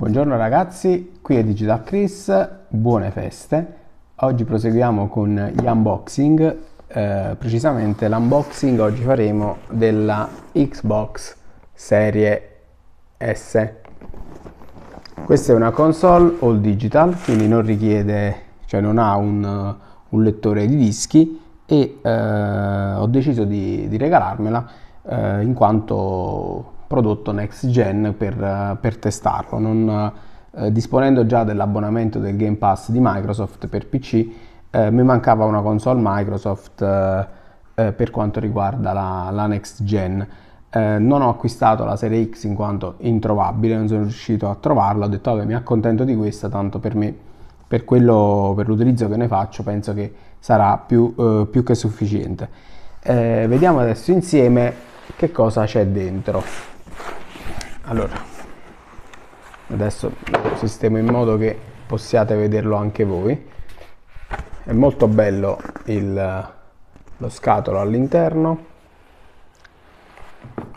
Buongiorno ragazzi, qui è Digital Chris, buone feste. Oggi proseguiamo con gli unboxing, eh, precisamente l'unboxing oggi faremo della Xbox Serie S. Questa è una console all digital, quindi non richiede, cioè non ha un, un lettore di dischi e eh, ho deciso di, di regalarmela eh, in quanto prodotto next gen per, per testarlo, non, eh, disponendo già dell'abbonamento del Game Pass di Microsoft per PC, eh, mi mancava una console Microsoft eh, eh, per quanto riguarda la, la next gen. Eh, non ho acquistato la serie X in quanto introvabile, non sono riuscito a trovarla, ho detto vabbè mi accontento di questa, tanto per me, per, quello, per l'utilizzo che ne faccio, penso che sarà più, eh, più che sufficiente. vediamo adesso insieme che cosa c'è dentro allora adesso lo sistemo in modo che possiate vederlo anche voi è molto bello il, lo scatolo all'interno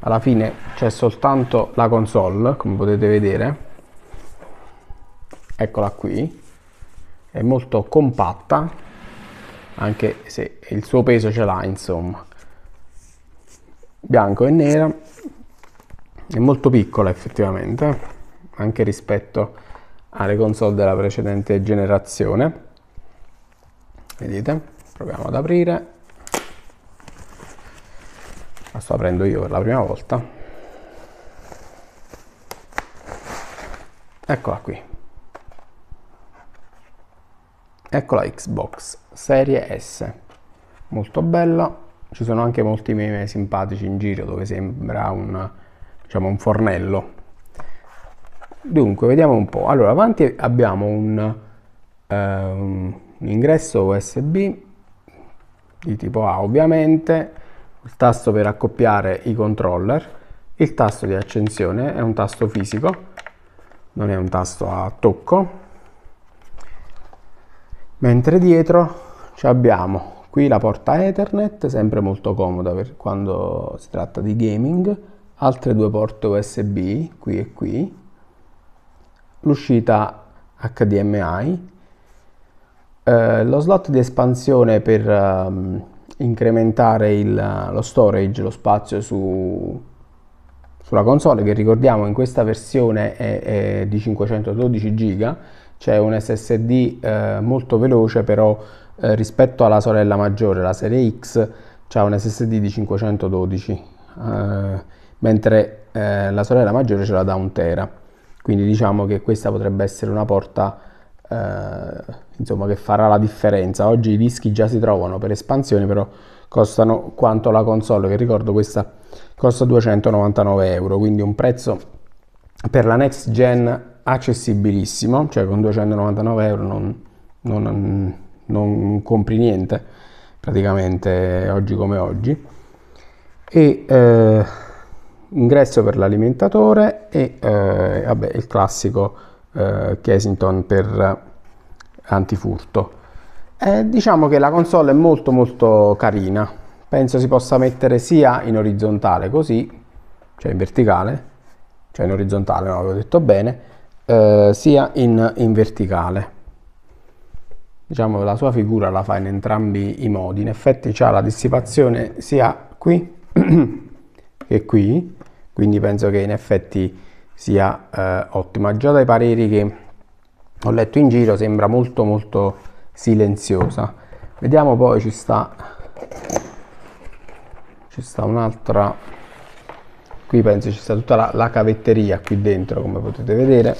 alla fine c'è soltanto la console come potete vedere eccola qui è molto compatta anche se il suo peso ce l'ha insomma bianco e nera è molto piccola effettivamente anche rispetto alle console della precedente generazione vedete proviamo ad aprire la sto aprendo io per la prima volta eccola qui eccola Xbox serie S molto bella ci sono anche molti meme simpatici in giro dove sembra un diciamo un fornello. Dunque, vediamo un po'. Allora, avanti abbiamo un, eh, un ingresso USB di tipo A, ovviamente, il tasto per accoppiare i controller, il tasto di accensione è un tasto fisico, non è un tasto a tocco. Mentre dietro ci abbiamo qui la porta Ethernet, sempre molto comoda per quando si tratta di gaming altre due porte USB qui e qui, l'uscita HDMI, eh, lo slot di espansione per um, incrementare il, lo storage, lo spazio su, sulla console che ricordiamo in questa versione è, è di 512 GB, c'è un SSD eh, molto veloce però eh, rispetto alla sorella maggiore, la serie X, c'è un SSD di 512 eh, mentre eh, la sorella maggiore ce la dà un tera. Quindi diciamo che questa potrebbe essere una porta eh, insomma, che farà la differenza. Oggi i dischi già si trovano per espansione, però costano quanto la console, che ricordo questa costa 299 euro, quindi un prezzo per la next gen accessibilissimo, cioè con 299 euro non, non, non compri niente praticamente oggi come oggi. E eh, ingresso per l'alimentatore e eh, vabbè, il classico eh, Kensington per eh, antifurto. Eh, diciamo che la console è molto molto carina, penso si possa mettere sia in orizzontale così, cioè in verticale, cioè in orizzontale, non avevo detto bene, eh, sia in, in verticale. Diciamo la sua figura la fa in entrambi i modi, in effetti c'ha la dissipazione sia qui che qui quindi penso che in effetti sia eh, ottima già dai pareri che ho letto in giro sembra molto molto silenziosa vediamo poi ci sta ci sta un'altra qui penso ci sta tutta la, la cavetteria qui dentro come potete vedere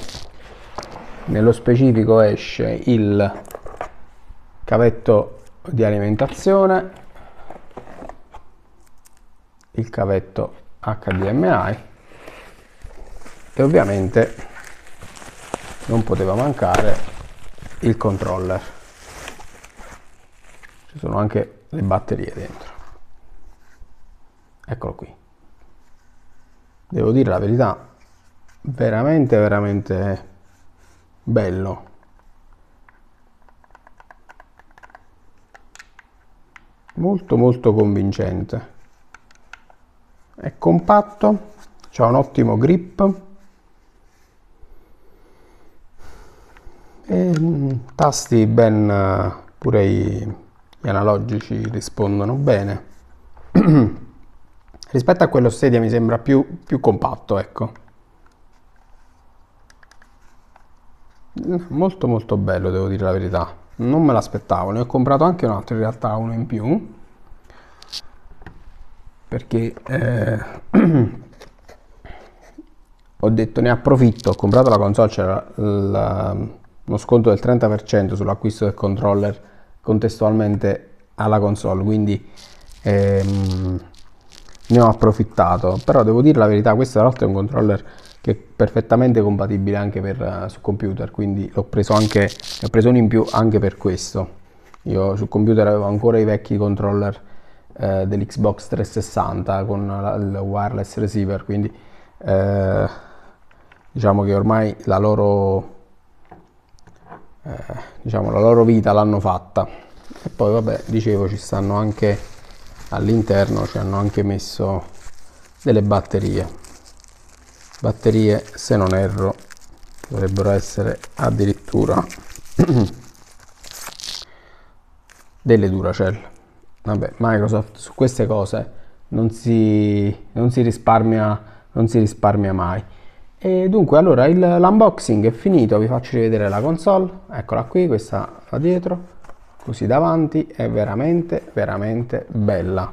nello specifico esce il cavetto di alimentazione il cavetto HDMI e ovviamente non poteva mancare il controller ci sono anche le batterie dentro eccolo qui devo dire la verità veramente veramente bello molto molto convincente è compatto, ha un ottimo grip e mm, tasti ben pure i, gli analogici rispondono bene rispetto a quello sedia mi sembra più, più compatto ecco molto molto bello devo dire la verità non me l'aspettavo ne ho comprato anche un altro in realtà uno in più perché eh, ho detto ne approfitto, ho comprato la console, c'era la, uno sconto del 30% sull'acquisto del controller contestualmente alla console, quindi ehm, ne ho approfittato, però devo dire la verità, questo tra l'altro è un controller che è perfettamente compatibile anche per, uh, su computer, quindi l'ho preso, anche, l'ho preso in più anche per questo. Io sul computer avevo ancora i vecchi controller eh, dell'Xbox 360 con il wireless receiver, quindi eh, diciamo che ormai la loro, eh, diciamo, la loro vita l'hanno fatta. E poi vabbè, dicevo, ci stanno anche all'interno, ci hanno anche messo delle batterie. Batterie, se non erro, dovrebbero essere addirittura delle Duracell Vabbè, Microsoft su queste cose non si, non si, risparmia, non si risparmia mai. E dunque, allora, il, l'unboxing è finito, vi faccio rivedere la console, eccola qui, questa da dietro, così davanti, è veramente, veramente bella.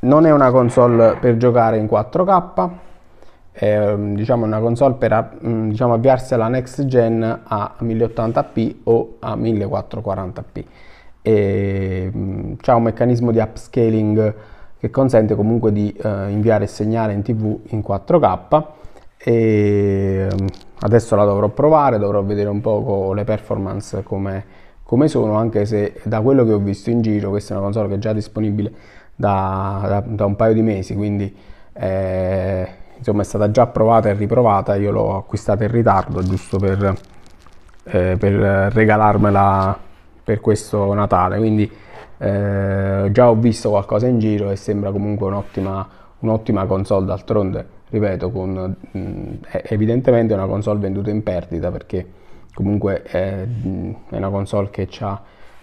Non è una console per giocare in 4K, è mm, diciamo, una console per mm, diciamo, avviarsi alla next gen a 1080p o a 1440p e mm, c'è un meccanismo di upscaling che consente comunque di eh, inviare il segnale in tv in 4K e mm, adesso la dovrò provare, dovrò vedere un po' le performance come, come, sono, anche se da quello che ho visto in giro, questa è una console che è già disponibile da, da, da un paio di mesi, quindi eh, insomma è stata già provata e riprovata, io l'ho acquistata in ritardo giusto per, eh, per regalarmela per questo Natale, quindi eh, già ho visto qualcosa in giro e sembra comunque un'ottima, un'ottima console, d'altronde, ripeto, con, mh, mm, evidentemente è una console venduta in perdita perché comunque è, mh, mm, è una console che ha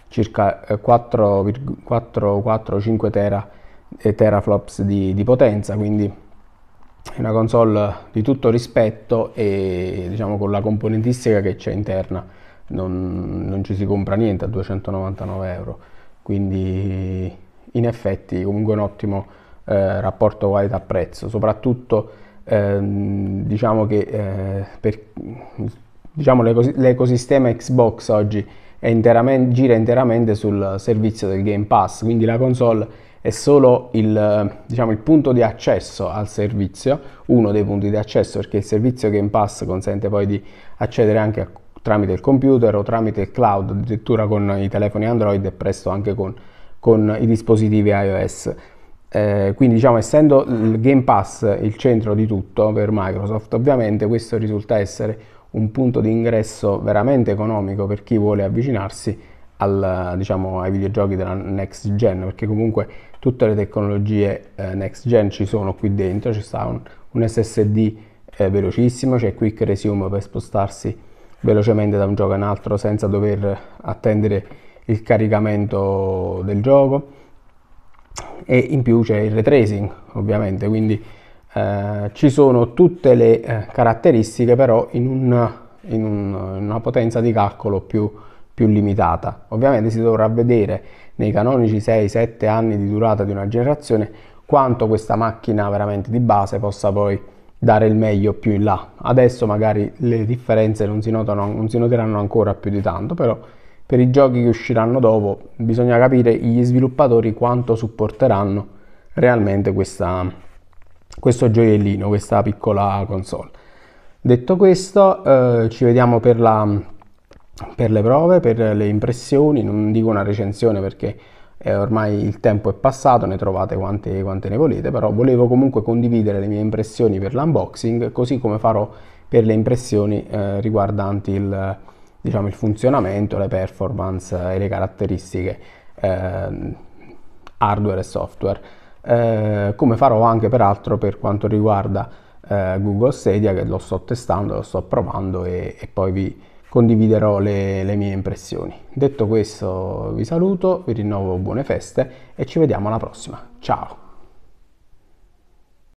circa 4,5 eh, tera, eh, teraflops di, di potenza, quindi è una console di tutto rispetto e diciamo con la componentistica che c'è interna non, non ci si compra niente a 299 euro, quindi in effetti comunque un ottimo eh, rapporto qualità-prezzo, soprattutto ehm, diciamo che eh, per, diciamo l'ecosistema Xbox oggi interamente, gira interamente sul servizio del Game Pass, quindi la console è solo il, diciamo, il, punto di accesso al servizio, uno dei punti di accesso perché il servizio Game Pass consente poi di accedere anche a tramite il computer o tramite il cloud, addirittura con i telefoni Android e presto anche con, con i dispositivi iOS. Eh, quindi diciamo, essendo il Game Pass il centro di tutto per Microsoft, ovviamente questo risulta essere un punto di ingresso veramente economico per chi vuole avvicinarsi al, diciamo, ai videogiochi della next gen, perché comunque tutte le tecnologie eh, next gen ci sono qui dentro, ci sta un, un SSD eh, velocissimo, c'è Quick Resume per spostarsi velocemente da un gioco a un altro senza dover attendere il caricamento del gioco e in più c'è il retracing ovviamente quindi eh, ci sono tutte le eh, caratteristiche però in, un, in, un, in, una potenza di calcolo più, più limitata ovviamente si dovrà vedere nei canonici 6-7 anni di durata di una generazione quanto questa macchina veramente di base possa poi dare il meglio più in là. Adesso magari le differenze non si, notano, non si noteranno ancora più di tanto, però per i giochi che usciranno dopo bisogna capire gli sviluppatori quanto supporteranno realmente questa, questo gioiellino, questa piccola console. Detto questo, eh, ci vediamo per, la, per le prove, per le impressioni, non dico una recensione perché eh, ormai il tempo è passato, ne trovate quante, quante ne volete, però volevo comunque condividere le mie impressioni per l'unboxing, così come farò per le impressioni eh, riguardanti il, diciamo, il, funzionamento, le performance e le caratteristiche eh, hardware e software, eh, come farò anche peraltro per quanto riguarda eh, Google Stadia che lo sto testando, lo sto provando e, e poi vi, condividerò le, le mie impressioni. Detto questo vi saluto, vi rinnovo buone feste e ci vediamo alla prossima. Ciao!